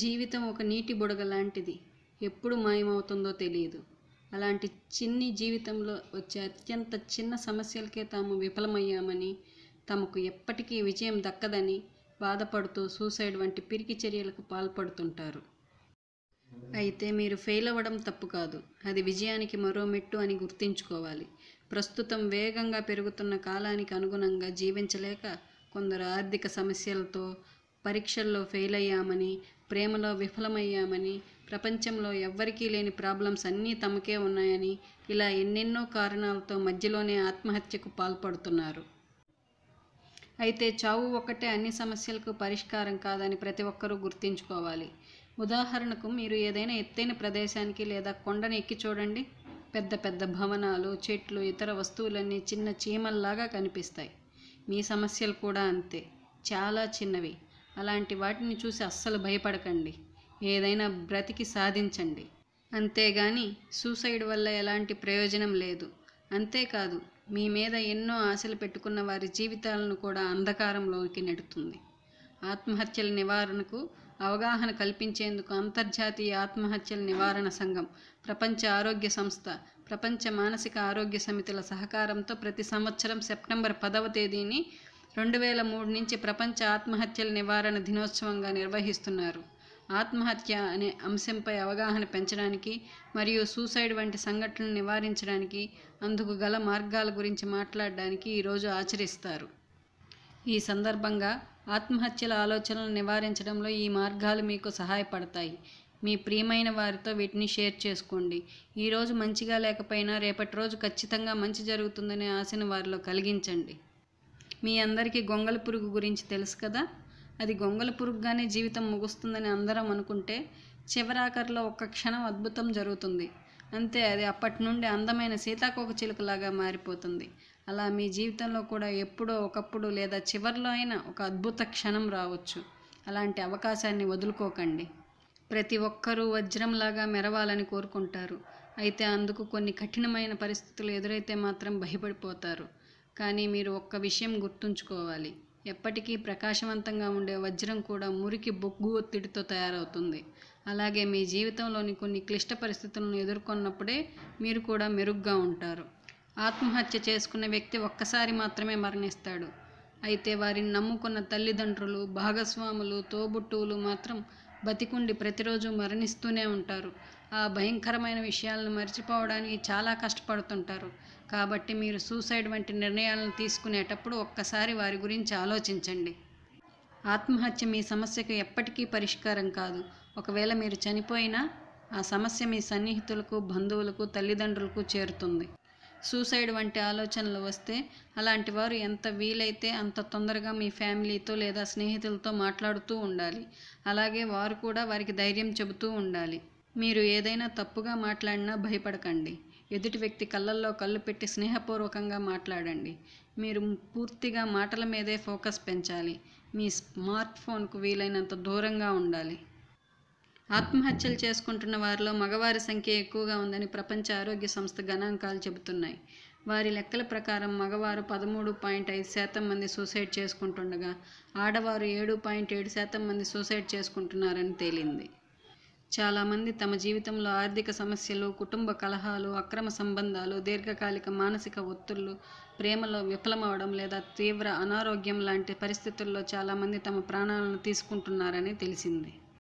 జీవితం ఒక నీటి బుడగ లాంటిది ఎప్పుడు మాయమవుతుందో తెలియదు అలాంటి చిన్ని జీవితంలో వచ్చే అత్యంత చిన్న సమస్యలకే తాము విఫలమయ్యామని తమకు ఎప్పటికీ విజయం దక్కదని బాధపడుతూ సూసైడ్ వంటి పిరికి చర్యలకు పాల్పడుతుంటారు అయితే మీరు ఫెయిల్ అవ్వడం తప్పు కాదు అది విజయానికి మరో మెట్టు అని గుర్తుంచుకోవాలి ప్రస్తుతం వేగంగా పెరుగుతున్న కాలానికి అనుగుణంగా జీవించలేక కొందరు ఆర్థిక సమస్యలతో పరీక్షల్లో ఫెయిల్ అయ్యామని ప్రేమలో విఫలమయ్యామని ప్రపంచంలో ఎవ్వరికీ లేని ప్రాబ్లమ్స్ అన్నీ తమకే ఉన్నాయని ఇలా ఎన్నెన్నో కారణాలతో మధ్యలోనే ఆత్మహత్యకు పాల్పడుతున్నారు అయితే చావు ఒక్కటే అన్ని సమస్యలకు పరిష్కారం కాదని ప్రతి ఒక్కరూ గుర్తించుకోవాలి ఉదాహరణకు మీరు ఏదైనా ఎత్తైన ప్రదేశానికి లేదా కొండను ఎక్కి చూడండి పెద్ద పెద్ద భవనాలు చెట్లు ఇతర వస్తువులన్నీ చిన్న చీమల్లాగా కనిపిస్తాయి మీ సమస్యలు కూడా అంతే చాలా చిన్నవి అలాంటి వాటిని చూసి అస్సలు భయపడకండి ఏదైనా బ్రతికి సాధించండి అంతేగాని సూసైడ్ వల్ల ఎలాంటి ప్రయోజనం లేదు అంతేకాదు మీ మీద ఎన్నో ఆశలు పెట్టుకున్న వారి జీవితాలను కూడా అంధకారంలోకి నెడుతుంది ఆత్మహత్యల నివారణకు అవగాహన కల్పించేందుకు అంతర్జాతీయ ఆత్మహత్యల నివారణ సంఘం ప్రపంచ ఆరోగ్య సంస్థ ప్రపంచ మానసిక ఆరోగ్య సమితుల సహకారంతో ప్రతి సంవత్సరం సెప్టెంబర్ పదవ తేదీని రెండు వేల మూడు నుంచి ప్రపంచ ఆత్మహత్యల నివారణ దినోత్సవంగా నిర్వహిస్తున్నారు ఆత్మహత్య అనే అంశంపై అవగాహన పెంచడానికి మరియు సూసైడ్ వంటి సంఘటనలు నివారించడానికి అందుకు గల మార్గాల గురించి మాట్లాడడానికి ఈరోజు ఆచరిస్తారు ఈ సందర్భంగా ఆత్మహత్యల ఆలోచనలు నివారించడంలో ఈ మార్గాలు మీకు సహాయపడతాయి మీ ప్రియమైన వారితో వీటిని షేర్ చేసుకోండి ఈరోజు మంచిగా లేకపోయినా రేపటి రోజు ఖచ్చితంగా మంచి జరుగుతుందనే ఆశను వారిలో కలిగించండి మీ అందరికీ గొంగళ పురుగు గురించి తెలుసు కదా అది గొంగళ పురుగుగానే జీవితం ముగుస్తుందని అందరం అనుకుంటే చివరాఖరిలో ఒక్క క్షణం అద్భుతం జరుగుతుంది అంతే అది అప్పటి నుండి అందమైన సీతాకోక చిలుకలాగా మారిపోతుంది అలా మీ జీవితంలో కూడా ఎప్పుడో ఒకప్పుడు లేదా చివరిలో అయినా ఒక అద్భుత క్షణం రావచ్చు అలాంటి అవకాశాన్ని వదులుకోకండి ప్రతి ఒక్కరూ వజ్రంలాగా మెరవాలని కోరుకుంటారు అయితే అందుకు కొన్ని కఠినమైన పరిస్థితులు ఎదురైతే మాత్రం భయపడిపోతారు కానీ మీరు ఒక్క విషయం గుర్తుంచుకోవాలి ఎప్పటికీ ప్రకాశవంతంగా ఉండే వజ్రం కూడా మురికి బొగ్గు ఒత్తిడితో తయారవుతుంది అలాగే మీ జీవితంలోని కొన్ని క్లిష్ట పరిస్థితులను ఎదుర్కొన్నప్పుడే మీరు కూడా మెరుగ్గా ఉంటారు ఆత్మహత్య చేసుకున్న వ్యక్తి ఒక్కసారి మాత్రమే మరణిస్తాడు అయితే వారిని నమ్ముకున్న తల్లిదండ్రులు భాగస్వాములు తోబుట్టువులు మాత్రం బతికుండి ప్రతిరోజు మరణిస్తూనే ఉంటారు ఆ భయంకరమైన విషయాలను మర్చిపోవడానికి చాలా కష్టపడుతుంటారు కాబట్టి మీరు సూసైడ్ వంటి నిర్ణయాలను తీసుకునేటప్పుడు ఒక్కసారి వారి గురించి ఆలోచించండి ఆత్మహత్య మీ సమస్యకు ఎప్పటికీ పరిష్కారం కాదు ఒకవేళ మీరు చనిపోయినా ఆ సమస్య మీ సన్నిహితులకు బంధువులకు తల్లిదండ్రులకు చేరుతుంది సూసైడ్ వంటి ఆలోచనలు వస్తే అలాంటి వారు ఎంత వీలైతే అంత తొందరగా మీ ఫ్యామిలీతో లేదా స్నేహితులతో మాట్లాడుతూ ఉండాలి అలాగే వారు కూడా వారికి ధైర్యం చెబుతూ ఉండాలి మీరు ఏదైనా తప్పుగా మాట్లాడినా భయపడకండి ఎదుటి వ్యక్తి కళ్ళల్లో కళ్ళు పెట్టి స్నేహపూర్వకంగా మాట్లాడండి మీరు పూర్తిగా మాటల మీదే ఫోకస్ పెంచాలి మీ స్మార్ట్ ఫోన్కు వీలైనంత దూరంగా ఉండాలి ఆత్మహత్యలు చేసుకుంటున్న వారిలో మగవారి సంఖ్య ఎక్కువగా ఉందని ప్రపంచ ఆరోగ్య సంస్థ గణాంకాలు చెబుతున్నాయి వారి లెక్కల ప్రకారం మగవారు పదమూడు పాయింట్ ఐదు శాతం మంది సూసైడ్ చేసుకుంటుండగా ఆడవారు ఏడు పాయింట్ ఏడు శాతం మంది సూసైడ్ చేసుకుంటున్నారని తేలింది చాలామంది తమ జీవితంలో ఆర్థిక సమస్యలు కుటుంబ కలహాలు అక్రమ సంబంధాలు దీర్ఘకాలిక మానసిక ఒత్తుళ్ళు ప్రేమలో విఫలమవడం లేదా తీవ్ర అనారోగ్యం లాంటి పరిస్థితుల్లో చాలామంది తమ ప్రాణాలను తీసుకుంటున్నారని తెలిసింది